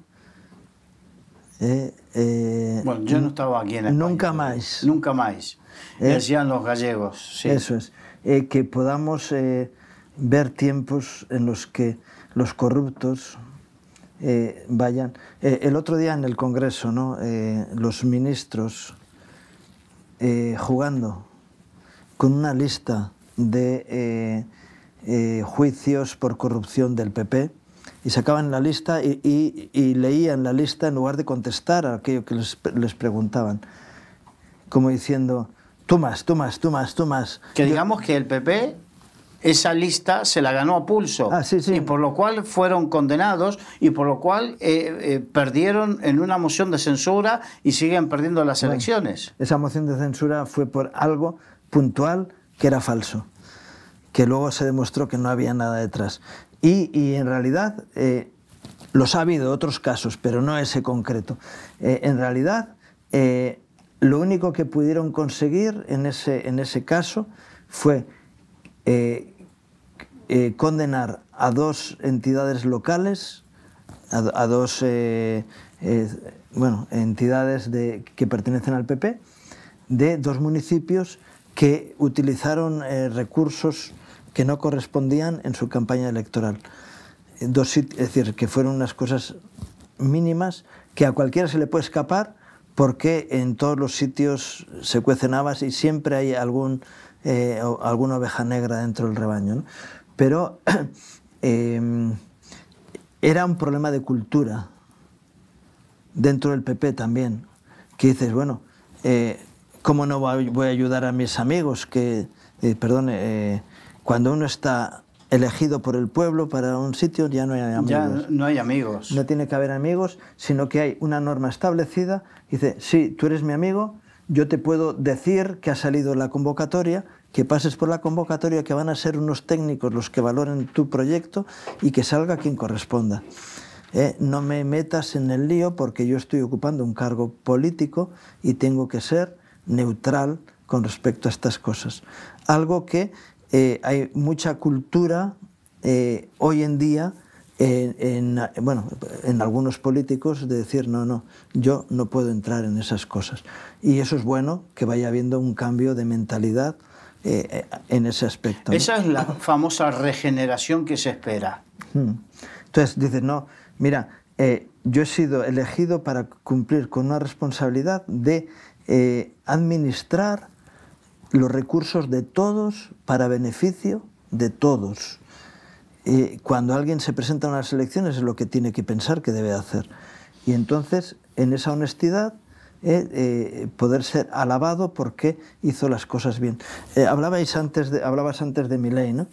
¿no? Eh, bueno, yo no
estaba aquí en España. Nunca más. Nunca más. Eh, decían los gallegos. Eso
es. Eh, que podamos ver tiempos en los que los corruptos vayan. el otro día en el Congreso, ¿no? los ministros jugando con una lista de juicios por corrupción del PP y sacaban la lista y, leían la lista en lugar de contestar a aquello que les, preguntaban, como diciendo, tú más, tú más, tú más, tú más.
Que digamos que el PP esa lista se la ganó a pulso ah, sí, y por lo cual fueron condenados y por lo cual eh, eh, perdieron en una moción de censura y siguen perdiendo las elecciones.
esa moción de censura fue por algo puntual que era falso que luego se demostró que no había nada detrás. Y, en realidad eh, los ha habido otros casos, pero no ese concreto. Eh, en realidad, eh, lo único que pudieron conseguir en ese, en ese caso fue condenar a dos entidades locales, a, dos bueno, entidades que pertenecen al PP, de dos municipios que utilizaron recursos que no correspondían en su campaña electoral. Eh, dos, es decir, que fueron unas cosas mínimas que a cualquiera se le puede escapar porque en todos los sitios se cuecen habas y siempre hay algún, eh, alguna oveja negra dentro del rebaño. Pero em, era un problema de cultura dentro del PP también, que dices, bueno, eh, ¿cómo no voy a ayudar a mis amigos que, perdone, cuando uno está elegido por el pueblo para un sitio, ya no hay amigos. Ya no hay amigos. No tiene que haber amigos, sino que hay una norma establecida. Dice, sí, tú eres mi amigo, yo te puedo decir que ha salido la convocatoria, que pases por la convocatoria, que van a ser unos técnicos los que valoren tu proyecto y que salga quien corresponda. Eh, no me metas en el lío porque yo estoy ocupando un cargo político y tengo que ser neutral con respecto a estas cosas. Algo que eh, hay mucha cultura eh, hoy en día en, bueno, en algunos políticos de decir, no, no, yo no puedo entrar en esas cosas. Y eso es bueno, que vaya habiendo un cambio de mentalidad eh, en ese aspecto. Esa
es la famosa regeneración que se espera.
Hmm. Entonces dices, no, mira, yo he sido elegido para cumplir con una responsabilidad de administrar los recursos de todos para beneficio de todos. cuando alguien se presenta a unas elecciones es lo que tiene que pensar que debe hacer. Y entonces, en esa honestidad, eh, eh, poder ser alabado porque hizo las cosas bien. Eh, hablabais antes de, hablabas antes de ley ¿no?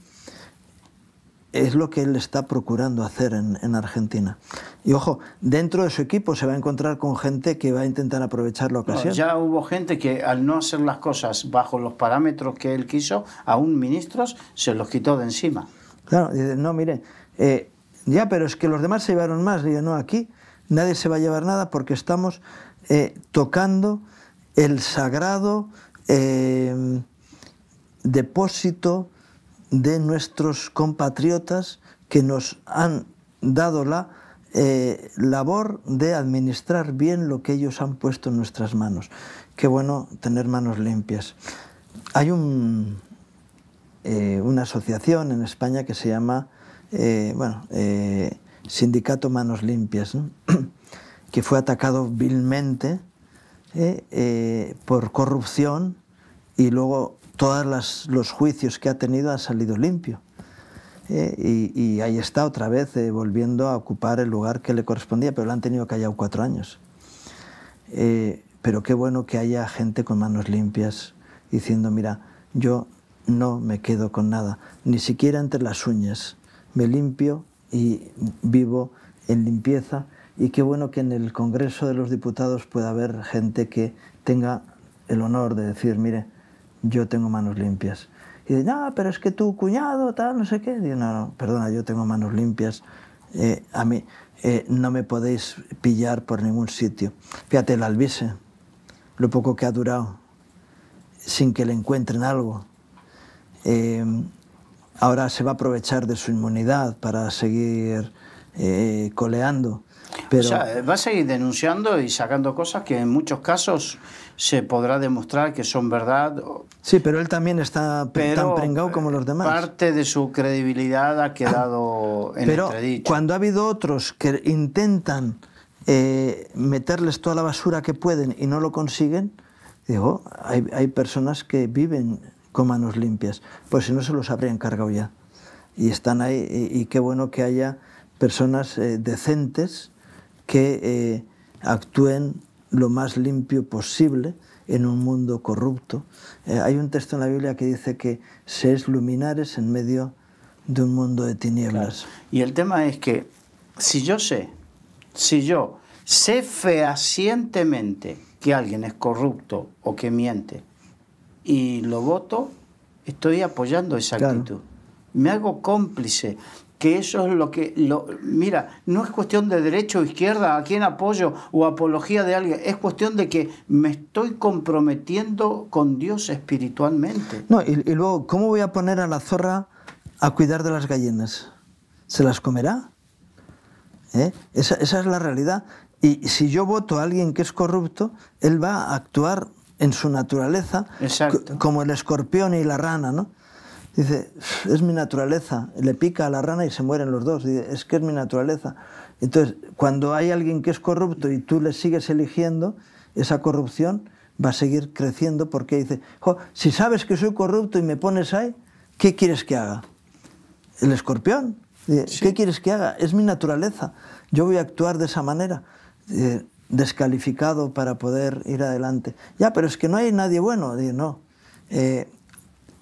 es lo que él está procurando hacer en, Argentina. Y ojo, dentro de su equipo se va a encontrar con gente que va a intentar aprovechar la ocasión.
ya hubo gente que al no hacer las cosas bajo los parámetros que él quiso, aún ministros se los quitó de encima.
Claro, no, mire, eh, ya, pero es que los demás se llevaron más. Digo, no, aquí nadie se va a llevar nada porque estamos eh, tocando el sagrado eh, depósito de nuestros compatriotas que nos han dado la eh, labor de administrar bien lo que ellos han puesto en nuestras manos. Qué bueno tener manos limpias. Hay un, eh, una asociación en España que se llama eh, bueno, Sindicato Manos Limpias, que fue atacado vilmente por corrupción y luego todos los juicios que ha tenido ha salido limpio. Eh, y, ahí está otra vez, eh, volviendo a ocupar el lugar que le correspondía, pero lo han tenido callado cuatro años. Eh, pero qué bueno que haya gente con manos limpias diciendo, mira, yo no me quedo con nada, ni siquiera entre las uñas, me limpio y vivo en limpieza. Y qué bueno que en el Congreso de los Diputados pueda haber gente que tenga el honor de decir, mire, yo tengo manos limpias. Y dice, no, pero es que tu cuñado, tal, no sé qué. Digo, no, no, perdona, yo tengo manos limpias. Eh, a mí eh, no me podéis pillar por ningún sitio. Fíjate el albise, lo poco que ha durado, sin que le encuentren algo. Eh, ahora se va a aprovechar de su inmunidad para seguir coleando. Pero... O sea,
va a seguir denunciando y sacando cosas que en muchos casos se podrá demostrar que son verdad.
Sí, pero él también está tan prengado como los eh, demás.
Parte de su credibilidad ha quedado en pero
Cuando ha habido otros que intentan eh, meterles toda la basura que pueden y no lo consiguen, digo, hay, hay personas que viven con manos limpias, pues si no se los habrían cargado ya. Y están ahí, y, qué bueno que haya personas eh, decentes que actúen lo más limpio posible en un mundo corrupto. Eh, hay un texto en la Biblia que dice que se luminares en medio de un mundo de tinieblas.
Y el tema es que si yo sé, si yo sé fehacientemente que alguien es corrupto o que miente y lo voto, estoy apoyando esa actitud. Me hago cómplice que eso es lo que... Lo, mira, no es cuestión de derecho o izquierda, a quién apoyo o apología de alguien, es cuestión de que me estoy comprometiendo con Dios espiritualmente.
No, y, luego, ¿cómo voy a poner a la zorra a cuidar de las gallinas? ¿Se las comerá? ¿Eh? Esa, es la realidad. Y si yo voto a alguien que es corrupto, él va a actuar en su naturaleza, como el escorpión y la rana, ¿no? Dice, es mi naturaleza. Le pica a la rana y se mueren los dos. Dice, es que es mi naturaleza. Entonces, cuando hay alguien que es corrupto y tú le sigues eligiendo, esa corrupción va a seguir creciendo porque dice, si sabes que soy corrupto y me pones ahí, ¿qué quieres que haga? El escorpión. ¿Qué quieres que haga? Es mi naturaleza. Yo voy a actuar de esa manera. Eh, descalificado para poder ir adelante. Ya, pero es que no hay nadie bueno. Dice, no. Eh,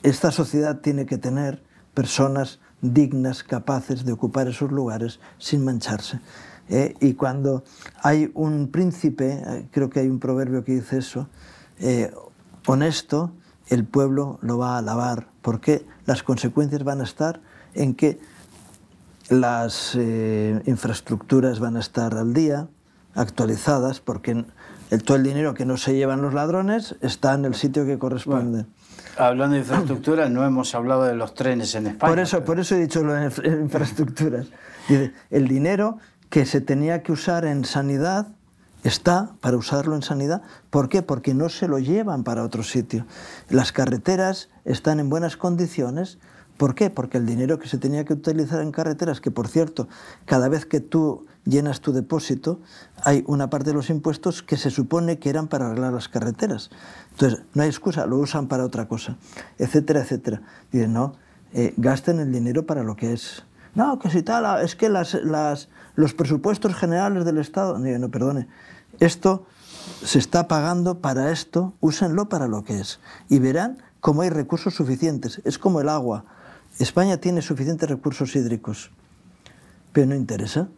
esta sociedad tiene que tener personas dignas, capaces de ocupar esos lugares sin mancharse. ¿eh? y cuando hay un príncipe, eh, creo que hay un proverbio que dice eso, eh, honesto, el pueblo lo va a alabar, porque las consecuencias van a estar en que las infraestructuras van a estar al día, actualizadas, porque todo el dinero que no se llevan los ladrones está en el sitio que corresponde.
Hablando de infraestructuras, no hemos hablado de los trenes en España. Por
eso, por eso he dicho las infraestructuras. El dinero que se tenía que usar en sanidad está para usarlo en sanidad. ¿Por qué? Porque no se lo llevan para otro sitio. Las carreteras están en buenas condiciones, ¿Por qué? Porque el dinero que se tenía que utilizar en carreteras, que por cierto, cada vez que tú llenas tu depósito, hay una parte de los impuestos que se supone que eran para arreglar las carreteras. Entonces, no hay excusa, lo usan para otra cosa, etcétera, etcétera. Dicen, no, eh, gasten el dinero para lo que es. No, que si tal, es que los presupuestos generales del Estado... no, perdone, esto se está pagando para esto, úsenlo para lo que es. Y verán cómo hay recursos suficientes. Es como el agua España tiene suficientes recursos hídricos, pero no interesa.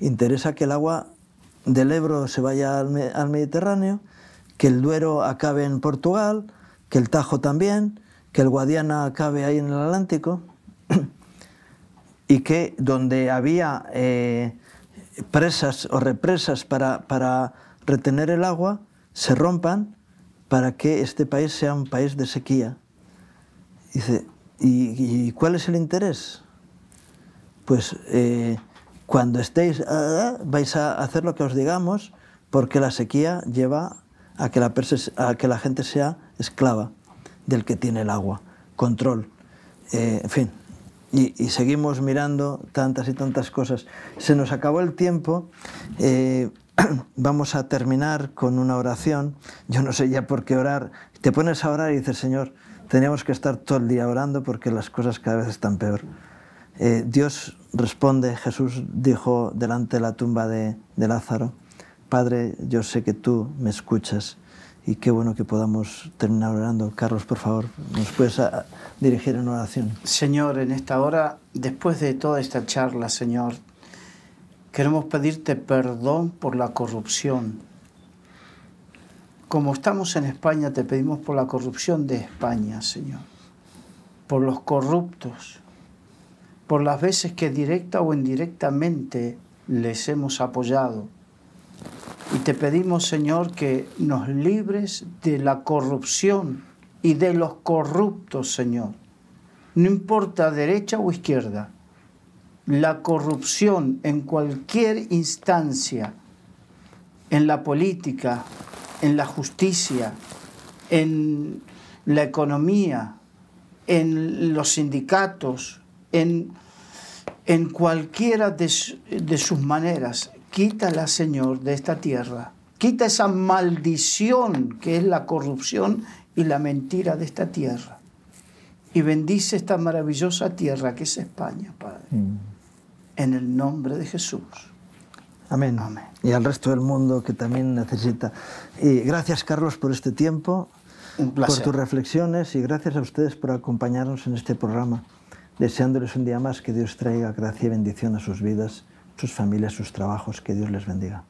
Interesa que el agua del Ebro se vaya al, Mediterráneo, que el Duero acabe en Portugal, que el Tajo también, que el Guadiana acabe ahí en el Atlántico y que donde había eh, presas o represas para, para retener el agua, se rompan para que este país sea un país de sequía. Dice, ¿Y, cuál es el interés? Pues eh, cuando estéis, eh, vais a hacer lo que os digamos, porque la sequía lleva a que la, gente sea esclava del que tiene el agua, control, eh, en fin. Y, seguimos mirando tantas y tantas cosas. Se nos acabó el tiempo. vamos a terminar con una oración. Yo no sé ya por qué orar. Te pones a orar y dices, Señor, Teníamos que estar todo el día orando porque las cosas cada vez están peor. Eh, Dios responde, Jesús dijo delante de la tumba de, de Lázaro, Padre, yo sé que tú me escuchas y qué bueno que podamos terminar orando. Carlos, por favor, ¿nos puedes ah, dirigir en oración? Señor, en esta
hora, después de toda esta charla, Señor, queremos pedirte perdón por la corrupción como estamos en España, te pedimos por la corrupción de España, Señor, por los corruptos, por las veces que directa o indirectamente les hemos apoyado. Y te pedimos, Señor, que nos libres de la corrupción y de los corruptos, Señor. No importa derecha o izquierda, la corrupción en cualquier instancia, en la política, en la justicia, en la economía, en los sindicatos, en, en cualquiera de, sus maneras. Quítala, Señor, de esta tierra. Quita esa maldición que es la corrupción y la mentira de esta tierra. Y bendice esta maravillosa tierra que es España, Padre. Mm. En el nombre de Jesús.
Amén. Y al resto del mundo que también necesita. Y gracias, Carlos, por este tiempo, por tus reflexiones y gracias a ustedes por acompañarnos en este programa, deseándoles un día más que Dios traiga gracia y bendición a sus vidas, sus familias, sus trabajos, que Dios les bendiga.